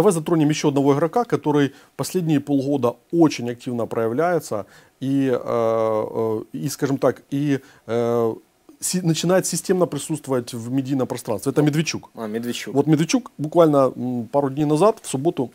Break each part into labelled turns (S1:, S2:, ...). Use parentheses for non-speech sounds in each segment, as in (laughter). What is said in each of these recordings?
S1: Давай затронем еще одного игрока, который последние полгода очень активно проявляется и, э, э, и скажем так, и э, начинает системно присутствовать в медийном пространстве. Это Медведчук.
S2: А, Медведчук. Вот
S1: Медведчук буквально пару дней назад, в субботу,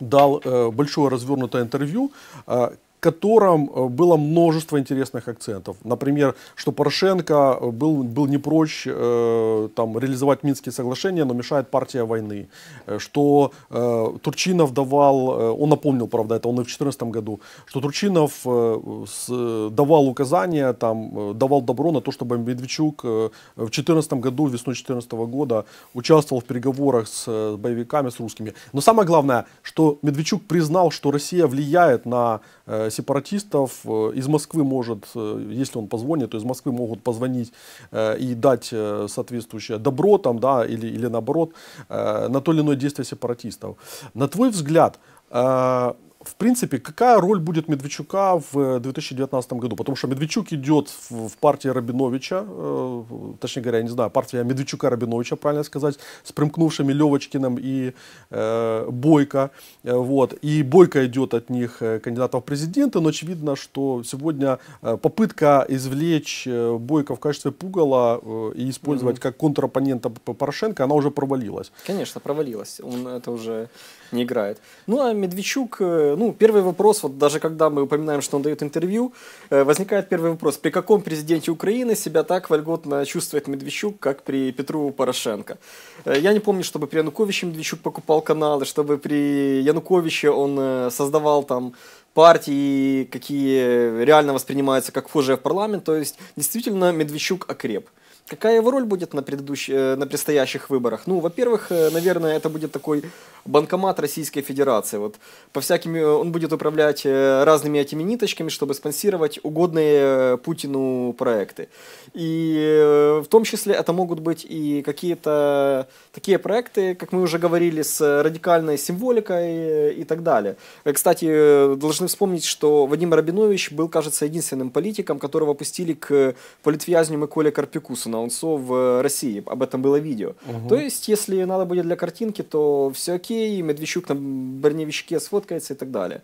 S1: дал э, большое развернутое интервью, э, котором э, было множество интересных акцентов. Например, что Порошенко э, был, был не прочь э, там, реализовать Минские соглашения, но мешает партия войны. Э, что э, Турчинов давал, он напомнил, правда, это он и в 2014 году, что Турчинов э, с, давал указания, там, давал добро на то, чтобы Медведчук э, в 2014 году, весной 2014 года участвовал в переговорах с э, боевиками, с русскими. Но самое главное, что Медведчук признал, что Россия влияет на сепаратистов. Э, из Москвы может, э, если он позвонит, то из Москвы могут позвонить э, и дать соответствующее добро там, да, или, или наоборот, на то или иное действие сепаратистов. На твой взгляд, в принципе, какая роль будет Медведчука в 2019 э, году? Потому что Медведчук идет в, в партии Рабиновича, э, точнее говоря, я не знаю, партия Медведчука-Рабиновича, правильно сказать, с примкнувшими Левочкиным и э, Бойко. Э, вот. И Бойко идет от них э, кандидатов в президенты, но очевидно, что сегодня э, попытка извлечь Бойко в качестве пугала э, и использовать
S2: mm-hmm. как контрапонента Порошенко, она уже провалилась. Конечно, провалилась. Он это уже не играет. Ну, а Медведчук, э, ну, первый вопрос, вот даже когда мы упоминаем, что он дает интервью, э, возникает первый вопрос, при каком президенте Украины себя так вольготно чувствует Медведчук, как при Петру Порошенко? Э, я не помню, чтобы при Януковиче Медведчук покупал каналы, чтобы при Януковиче он создавал там партии, какие реально воспринимаются как вхожие в парламент. То есть, действительно, Медведчук окреп. Какая его роль будет на, э, на предстоящих выборах? Ну, во-первых, э, наверное, это будет такой банкомат Российской Федерации. Вот по всяким э, он будет управлять разными этими ниточками, чтобы спонсировать угодные Путину проекты. И в том числе это могут быть и какие-то такие проекты, как мы уже говорили, с радикальной символикой и так далее. Кстати, должны вспомнить, что Вадим Рабинович был, кажется, единственным политиком, которого пустили к политвязню Миколе Карпикусу на Ноунсо в э, России. Об этом было видео. Угу. То есть, если надо будет для картинки, то все окей, Медведчук на броневичке сфоткается и так далее.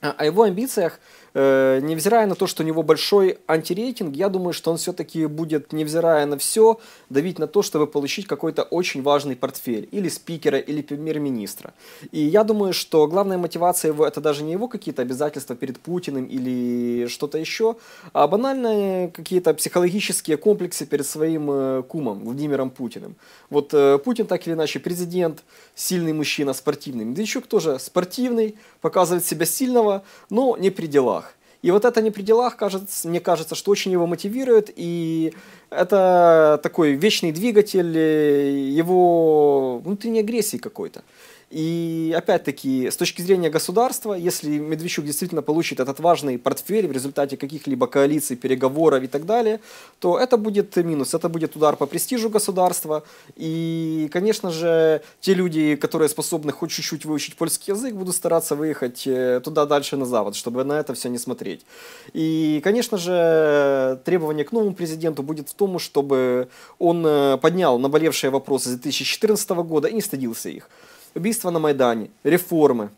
S2: А, о его амбициях, э, невзирая на то, что у него большой антирейтинг, я думаю, что он все-таки будет, невзирая на все, давить на то, чтобы получить какой-то очень важный портфель, или спикера, или премьер-министра. И я думаю, что главная мотивация его, это даже не его какие-то обязательства перед Путиным или что-то еще, а банальные какие-то психологические комплексы перед своим э, кумом, Владимиром Путиным. Вот э, Путин так или иначе президент, сильный мужчина, спортивный. Медведчук тоже спортивный, показывает себя сильного, интересного, но не при делах. И вот это «не при делах», кажется, мне кажется, что очень его мотивирует, и это такой вечный двигатель э, его внутренней агрессии какой-то. И опять-таки, с точки зрения государства, если Медведчук действительно получит этот важный портфель в результате каких-либо коалиций, переговоров и так далее, то это будет минус, это будет удар по престижу государства. И, конечно же, те люди, которые способны хоть чуть-чуть выучить польский язык, будут стараться выехать э, туда дальше, на Запад, чтобы на это все не смотреть. И, конечно же, требование к новому президенту будет тому, чтобы он э, поднял наболевшие вопросы 2014 года и не стыдился их. Убийства на Майдане, реформы,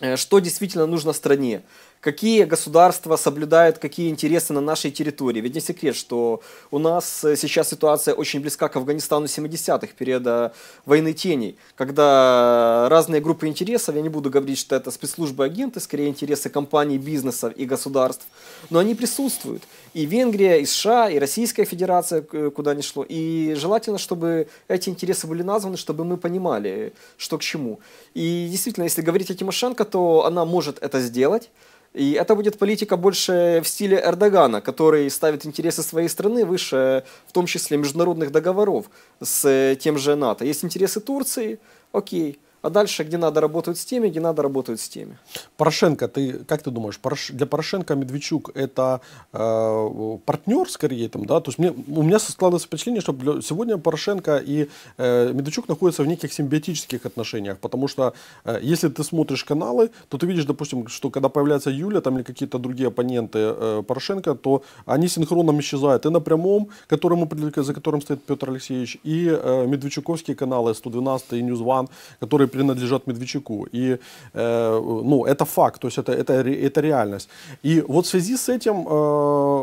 S2: э, что действительно нужно стране, какие государства соблюдают какие интересы на нашей территории. Ведь не секрет, что у нас э, сейчас ситуация очень близка к Афганистану 70-х, периода войны теней, когда разные группы интересов, я не буду говорить, что это спецслужбы агенты, скорее интересы компаний, бизнесов и государств, но они присутствуют. И Венгрия, и США, и Российская Федерация, э, куда ни шло. И желательно, чтобы эти интересы были названы, чтобы мы понимали, что к чему. И действительно, если говорить о Тимошенко, то она может это сделать, и это будет политика больше в стиле Эрдогана, который ставит интересы своей страны выше, в том числе международных договоров с э, тем же НАТО. Есть интересы Турции, окей, а дальше, где надо, работают с теми, где надо, работают с теми.
S1: Порошенко, ты как ты думаешь, Порош... для Порошенко Медведчук это э, партнер скорее там, да? То есть мне, у меня складывается впечатление, что для... сегодня Порошенко и э, Медведчук находятся в неких симбиотических отношениях, потому что э, если ты смотришь каналы, то ты видишь, допустим, что когда появляется Юля там или какие-то другие оппоненты э, Порошенко, то они синхронно исчезают и на прямом, которому, за которым стоит Петр Алексеевич, и э, Медведчуковские каналы 112 и News One, которые принадлежат Медведчуку. И, э, ну, это факт, то есть это, это, это реальность. И вот в связи с этим э,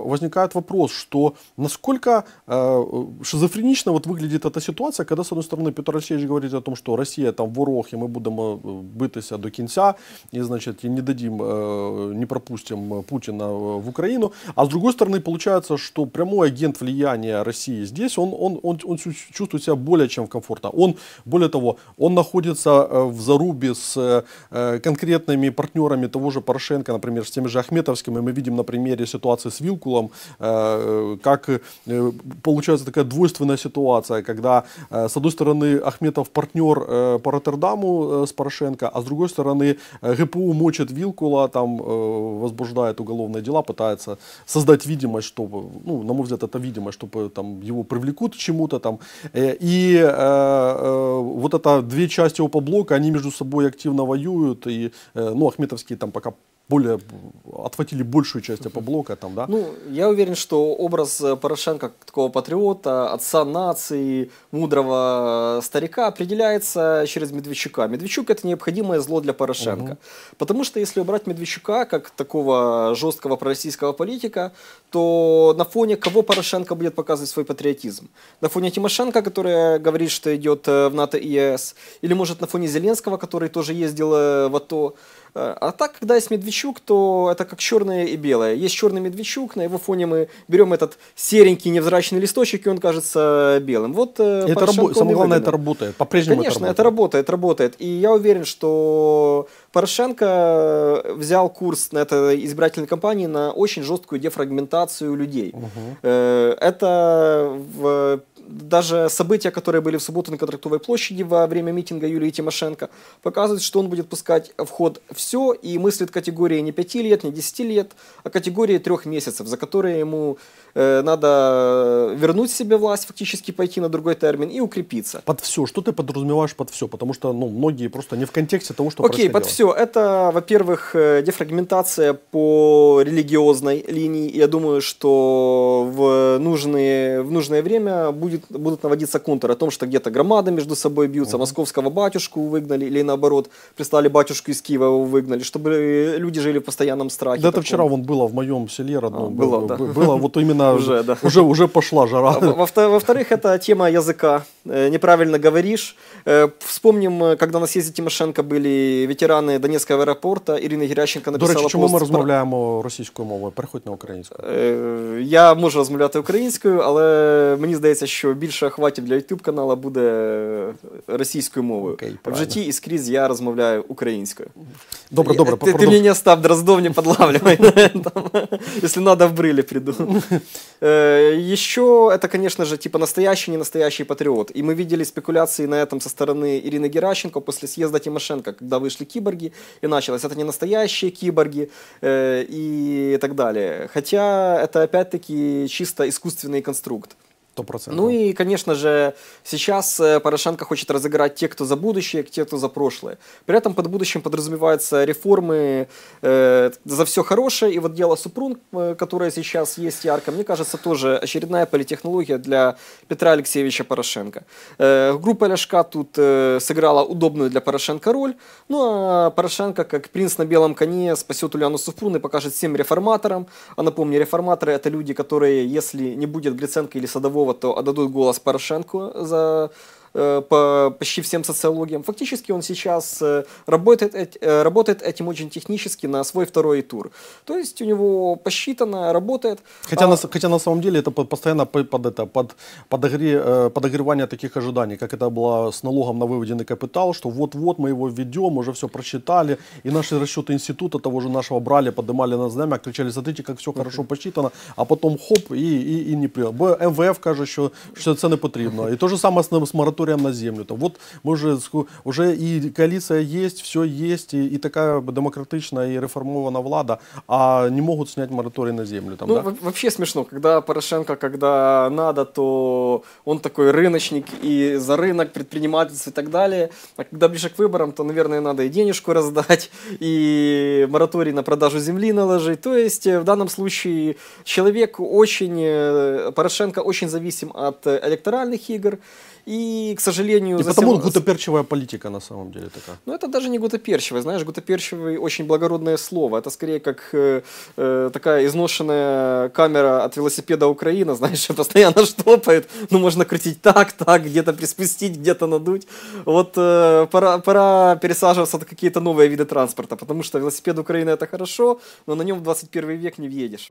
S1: возникает вопрос, что насколько э, шизофренично вот выглядит эта ситуация, когда, с одной стороны, Петр Алексеевич говорит о том, что Россия там ворог, и мы будем э, битися до конца и, значит, и не дадим, э, не пропустим Путина в Украину. А с другой стороны, получается, что прямой агент влияния России здесь, он, он, он, он чувствует себя более чем комфортно. Он, более того, он находится Э, в зарубе с э, конкретными партнерами того же Порошенко, например, с теми же Ахметовскими. Мы видим на примере ситуации с Вилкулом, э, как получается такая двойственная ситуация, когда с одной стороны Ахметов партнер по Роттердаму с Порошенко, а с другой стороны ГПУ мочит Вилкула, там возбуждает уголовные дела, пытается создать видимость, чтобы, ну, на мой взгляд, это видимость, чтобы там его привлекут к чему-то там. И э, э, вот это две части его блока, они между собой активно воюют, и, э, ну, Ахметовские там пока более отхватили большую часть
S2: опоблока там, да? Ну, я уверен, что образ э, Порошенко как такого патриота, отца нации, мудрого э, старика определяется через Медведчука. Медведчук это необходимое зло для Порошенко. Угу. Потому что если убрать Медведчука как такого жесткого пророссийского политика, то на фоне кого Порошенко будет показывать свой патриотизм? На фоне Тимошенко, которая говорит, что идет э, в НАТО и ЕС? Или может на фоне Зеленского, который тоже ездил в АТО? А так, когда есть Медведчук, Медведчук, то это как черное и белое. Есть черный Медведчук, на его фоне мы берем этот серенький невзрачный листочек, и он кажется э, белым. Вот э, это рабо- самое главное, это работает. По-прежнему Конечно, это работает. это работает, работает. И я уверен, что Порошенко э, взял курс на этой избирательной кампании на очень жесткую дефрагментацию людей. Угу. Это в даже события, которые были в субботу на Контрактовой площади во время митинга Юлии Тимошенко, показывают, что он будет пускать в ход все и мыслит категории не 5 лет, не 10 лет, а категории трех месяцев, за которые ему Э, надо э, вернуть себе власть, фактически пойти на другой термин и укрепиться. Под все. Что ты подразумеваешь под все? Потому что ну, многие просто не в контексте того, что Окей, под все. Это, во-первых, э, дефрагментация по религиозной линии. Я думаю, что в, нужные, в нужное время будет, будут наводиться контуры о том, что где-то громады между собой бьются, угу. московского батюшку выгнали или наоборот, прислали батюшку из Киева, его выгнали, чтобы люди жили в постоянном страхе. Да таком. это вчера вон
S1: было в моем
S2: селе родном. А, было, было, да. было вот именно она уже, да. уже,
S1: уже пошла жара.
S2: Во-вторых, это тема языка. Э, неправильно говоришь. Э, вспомним, э, когда на съезде Тимошенко были ветерани Донецького аеропорта, Ірина Геращенко написала До речі, чому пост... ми розмовляємо
S1: російською мовою? Переходь на українську. Е,
S2: я можу розмовляти українською, але мені здається, що більше охватів для youtube каналу буде російською мовою. Окей, В житті і скрізь я розмовляю українською. Добре, е, добре. Ти, ти мені став, Дроздов не подлавливай. (laughs) Якщо треба, в брилі приду. Ще, це, звісно же, настоящий, не настоящий патріот. И мы видели спекуляции на этом со стороны Ирины Геращенко после съезда Тимошенко, когда вышли киборги, и началось, это не настоящие киборги э, и так далее. Хотя это опять-таки чисто искусственный конструкт. 100%. Ну и, конечно же, сейчас э, Порошенко хочет разыграть те, кто за будущее, те, кто за прошлое. При этом под будущим подразумеваются реформы э, за все хорошее. И вот дело Супрун, э, которое сейчас есть ярко, мне кажется, тоже очередная политехнология для Петра Алексеевича Порошенко. Э, группа Ляшка тут э, сыграла удобную для Порошенко роль. Ну а Порошенко, как принц на белом коне, спасет Ульяну Супрун и покажет всем реформаторам. А напомню, реформаторы это люди, которые, если не будет Гриценко или Садового, Лаврова, то отдадут голос Порошенку за Э, по почти всем социологиям. Фактически он сейчас э, работает, э, работает этим очень технически на свой второй тур. То есть у него посчитано, работает. Хотя, а... на, хотя на самом деле это постоянно под, это, под, подогре,
S1: подогревание таких ожиданий, как это было с налогом на выведенный капитал, что вот-вот мы его введем, уже все прочитали и наши расчеты института того же нашего брали, поднимали на знамя, кричали, смотрите, как все хорошо посчитано, а потом хоп, и, и, и не прийде. МВФ кажется, что що це не потрібно. І то же самое с з мораторієм прямо на землю. Там, вот уже вже і коаліція є, все есть и і така демократична і реформована влада, а не могут снять мораторий на землю. Там, ну, да?
S2: вообще смешно, когда Порошенко, когда надо, то он такой рыночник и за рынок, предпринимательство и так далее. А когда ближе к выборам, то, наверное, надо и денежку (laughs) раздать, и мораторий на продажу земли наложить. То есть э, в данном случае человек очень, э, Порошенко очень зависим от э, электоральных игр. И, к сожалению... И потому всем...
S1: гутоперчивая политика на самом деле такая.
S2: Ну, это даже не гутоперчивая. Знаешь, гутоперчивый очень благородное слово. Это скорее как э, э, такая изношенная камера от велосипеда Украина, (laughs) знаешь, постоянно штопает. Ну, можно крутить так, так, где-то приспустить, где-то надуть. Вот э, пора, пора пересаживаться на какие-то новые виды транспорта, потому что велосипед Украины это хорошо, но на нем в 21 век не въедешь.